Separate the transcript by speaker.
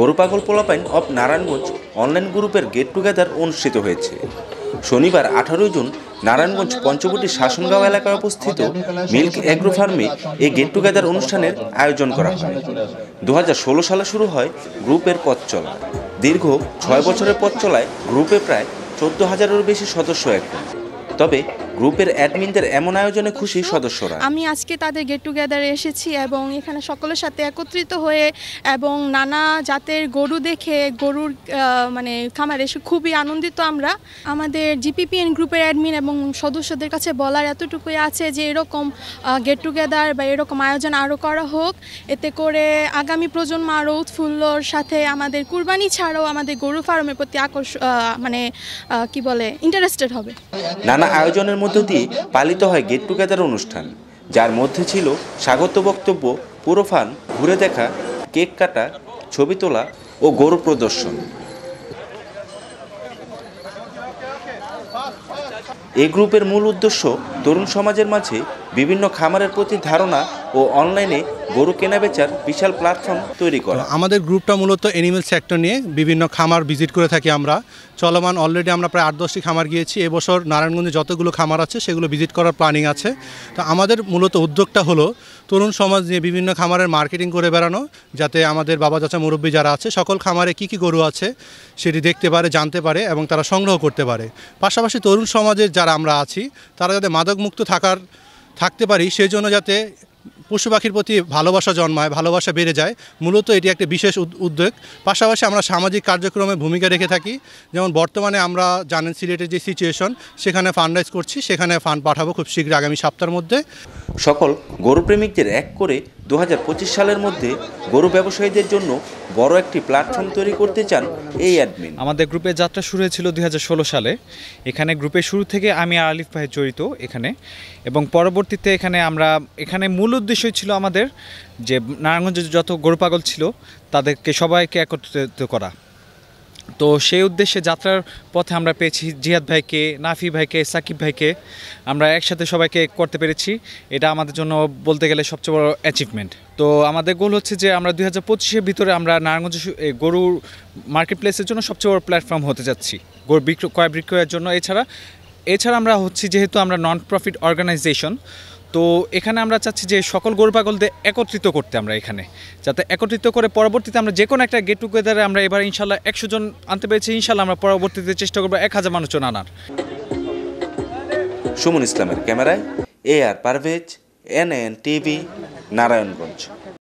Speaker 1: গরু পাগল পোলাপাইন অব নারায়ণগঞ্জ অনলাইন গ্রুপের গেট টুগেদার অনুষ্ঠিত হয়েছে শনিবার আঠারোই জুন নারায়ণগঞ্জ পঞ্চবটি শাসনগাঁও এলাকায় অবস্থিত মিল্ক অ্যাগ্রো ফার্মে এই গেট টুগেদার অনুষ্ঠানের আয়োজন করা হয় দু সালে শুরু হয় গ্রুপের পথ চলা দীর্ঘ ছয় বছরের পথ চলায় গ্রুপে প্রায় চোদ্দ হাজারেরও বেশি সদস্য একটা তবে গ্রুপের অ্যাডমিনদের এমন আয়োজনে খুশি সদস্যরা
Speaker 2: আমি আজকে তাদের গেট টুগেদারে এসেছি এবং এখানে সকলের সাথে একত্রিত হয়ে এবং নানা জাতের গরু দেখে গরুর মানে খামার এসে খুবই আনন্দিত আমরা আমাদের জিপিপিএন গ্রুপের অ্যাডমিন এবং সদস্যদের কাছে বলার এতটুকুই আছে যে এরকম গেট টুগেদার বা এরকম আয়োজন আরও করা হোক এতে করে আগামী প্রজন্ম আরও উৎফুল্লর সাথে আমাদের কুরবানি ছাড়াও আমাদের গরু ফার্মের প্রতি আকর্ষ মানে কি বলে ইন্টারেস্টেড হবে
Speaker 1: নানা নানা আয়োজনের মধ্য দিয়ে পালিত হয় গেট টুগেদার অনুষ্ঠান যার মধ্যে ছিল স্বাগত বক্তব্য পুরোফান ঘুরে দেখা কেক কাটা ছবি তোলা ও গরু প্রদর্শন এ গ্রুপের মূল উদ্দেশ্য তরুণ সমাজের মাঝে বিভিন্ন খামারের প্রতি ধারণা ও অনলাইনে গরু কেনাবেচার বিশাল প্ল্যাটফর্ম তৈরি করে
Speaker 3: আমাদের গ্রুপটা মূলত অ্যানিমেল সেক্টর নিয়ে বিভিন্ন খামার ভিজিট করে থাকি আমরা চলমান অলরেডি আমরা প্রায় আট দশটি খামার গিয়েছি এবছর নারায়ণগঞ্জে যতগুলো খামার আছে সেগুলো ভিজিট করার প্ল্যানিং আছে তো আমাদের মূলত উদ্যোগটা হলো তরুণ সমাজ নিয়ে বিভিন্ন খামারের মার্কেটিং করে বেড়ানো যাতে আমাদের বাবা চাচা মুরব্বী যারা আছে সকল খামারে কি কি গরু আছে সেটি দেখতে পারে জানতে পারে এবং তারা সংগ্রহ করতে পারে পাশাপাশি তরুণ সমাজের যারা আমরা আছি তারা যাতে মাদকমুক্ত থাকার থাকতে পারি সেই জন্য যাতে পশু পাখির প্রতি ভালোবাসা জন্মায় ভালোবাসা বেড়ে যায় মূলত এটি একটি বিশেষ উদ্যোগ পাশাপাশি আমরা সামাজিক কার্যক্রমে ভূমিকা রেখে থাকি যেমন বর্তমানে আমরা জানেন সিলেটের যে সিচুয়েশন
Speaker 1: সেখানে ফান্ডরাইজ করছি সেখানে ফান্ড পাঠাবো খুব শীঘ্র আগামী সপ্তাহের মধ্যে সকল গরুপ্রেমিকদের এক করে দু সালের মধ্যে গরু ব্যবসায়ীদের জন্য বড় একটি প্ল্যাটফর্ম তৈরি
Speaker 4: করতে চান এই অ্যাডমিন আমাদের গ্রুপে যাত্রা শুরু হয়েছিল দুই সালে এখানে গ্রুপে শুরু থেকে আমি আর আলিফ ভাই জড়িত এখানে এবং পরবর্তীতে এখানে আমরা এখানে মূল উদ্দেশ্যই ছিল আমাদের যে নারায়ণগঞ্জে যত গরু পাগল ছিল তাদেরকে সবাইকে একত্রিত করা তো সেই উদ্দেশ্যে যাত্রার পথে আমরা পেয়েছি জিহাদ ভাইকে নাফি ভাইকে সাকিব ভাইকে আমরা একসাথে সবাইকে করতে পেরেছি এটা আমাদের জন্য বলতে গেলে সবচেয়ে বড় অ্যাচিভমেন্ট তো আমাদের গোল হচ্ছে যে আমরা দুই হাজার পঁচিশের ভিতরে আমরা নারায়ণগঞ্জ গরুর মার্কেট প্লেসের জন্য সবচেয়ে বড় প্ল্যাটফর্ম হতে যাচ্ছি গরু বিক্রয় ক্রয় বিক্রয়ের জন্য এছাড়া এছাড়া আমরা হচ্ছি যেহেতু আমরা নন প্রফিট অর্গানাইজেশন তো এখানে আমরা চাচ্ছি যে সকল গরু পাগলদের একত্রিত করতে আমরা এখানে যাতে একত্রিত করে পরবর্তীতে আমরা যে কোনো একটা গেট টুগেদারে আমরা এবার ইনশাল্লাহ একশো জন আনতে পেরেছি ইনশাল্লাহ আমরা পরবর্তীতে চেষ্টা করবো এক হাজার মানুষজন আনার
Speaker 1: সুমন ইসলামের ক্যামেরায়
Speaker 4: A R Parvez N N TV
Speaker 1: Narayanganj